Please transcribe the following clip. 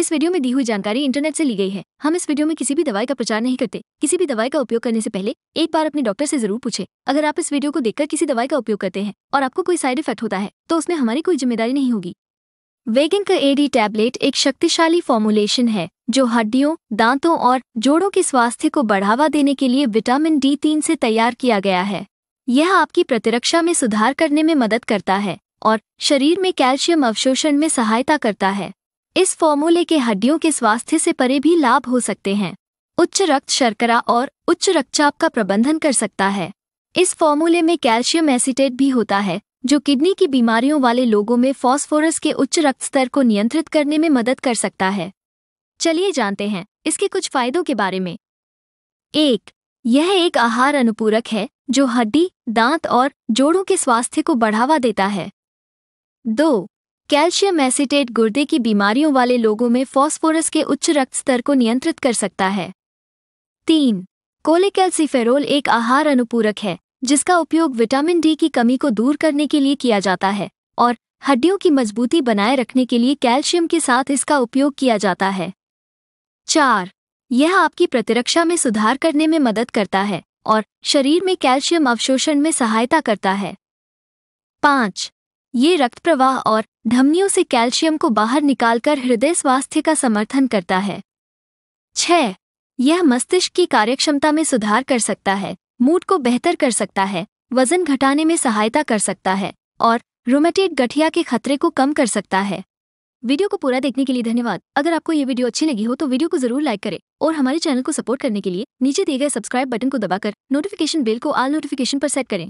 इस वीडियो में दी हुई जानकारी इंटरनेट से ली गई है हम इस वीडियो में किसी भी दवाई का प्रचार नहीं करते किसी भी दवाई का उपयोग करने से पहले एक बार अपने डॉक्टर से जरूर पूछे अगर आप इस वीडियो को देखकर किसी दवाई का उपयोग करते हैं और आपको कोई साइड इफेक्ट होता है तो उसमें हमारी कोई जिम्मेदारी नहीं होगी वेगन का एडी टैबलेट एक शक्तिशाली फॉर्मुलेशन है जो हड्डियों दांतों और जोड़ों के स्वास्थ्य को बढ़ावा देने के लिए विटामिन डी तीन से तैयार किया गया है यह आपकी प्रतिरक्षा में सुधार करने में मदद करता है और शरीर में कैल्शियम अवशोषण में सहायता करता है इस फॉर्मूले के हड्डियों के स्वास्थ्य से परे भी लाभ हो सकते हैं उच्च रक्त शर्करा और उच्च रक्तचाप का प्रबंधन कर सकता है इस फॉर्मूले में कैल्शियम एसिटेट भी होता है जो किडनी की बीमारियों वाले लोगों में फॉस्फोरस के उच्च रक्त स्तर को नियंत्रित करने में मदद कर सकता है चलिए जानते हैं इसके कुछ फायदों के बारे में एक यह एक आहार अनुपूरक है जो हड्डी दांत और जोड़ों के स्वास्थ्य को बढ़ावा देता है दो कैल्शियम एसिटेट गुर्दे की बीमारियों वाले लोगों में फॉस्फोरस के उच्च रक्त स्तर को नियंत्रित कर सकता है तीन कोलेकैल्सिफेरोल एक आहार अनुपूरक है जिसका उपयोग विटामिन डी की कमी को दूर करने के लिए किया जाता है और हड्डियों की मजबूती बनाए रखने के लिए कैल्शियम के साथ इसका उपयोग किया जाता है चार यह आपकी प्रतिरक्षा में सुधार करने में मदद करता है और शरीर में कैल्शियम अवशोषण में सहायता करता है पाँच ये रक्त प्रवाह और धमनियों से कैल्शियम को बाहर निकालकर हृदय स्वास्थ्य का समर्थन करता है छह यह मस्तिष्क की कार्यक्षमता में सुधार कर सकता है मूड को बेहतर कर सकता है वजन घटाने में सहायता कर सकता है और रोमेटेड गठिया के खतरे को कम कर सकता है वीडियो को पूरा देखने के लिए धन्यवाद अगर आपको ये वीडियो अच्छी लगी हो तो वीडियो को जरूर लाइक करें और हमारे चैनल को सपोर्ट करने के लिए नीचे दिए गए सब्सक्राइब बटन को दबाकर नोटिफिकेशन बेल को आल नोटिफिकेशन पर सेट करें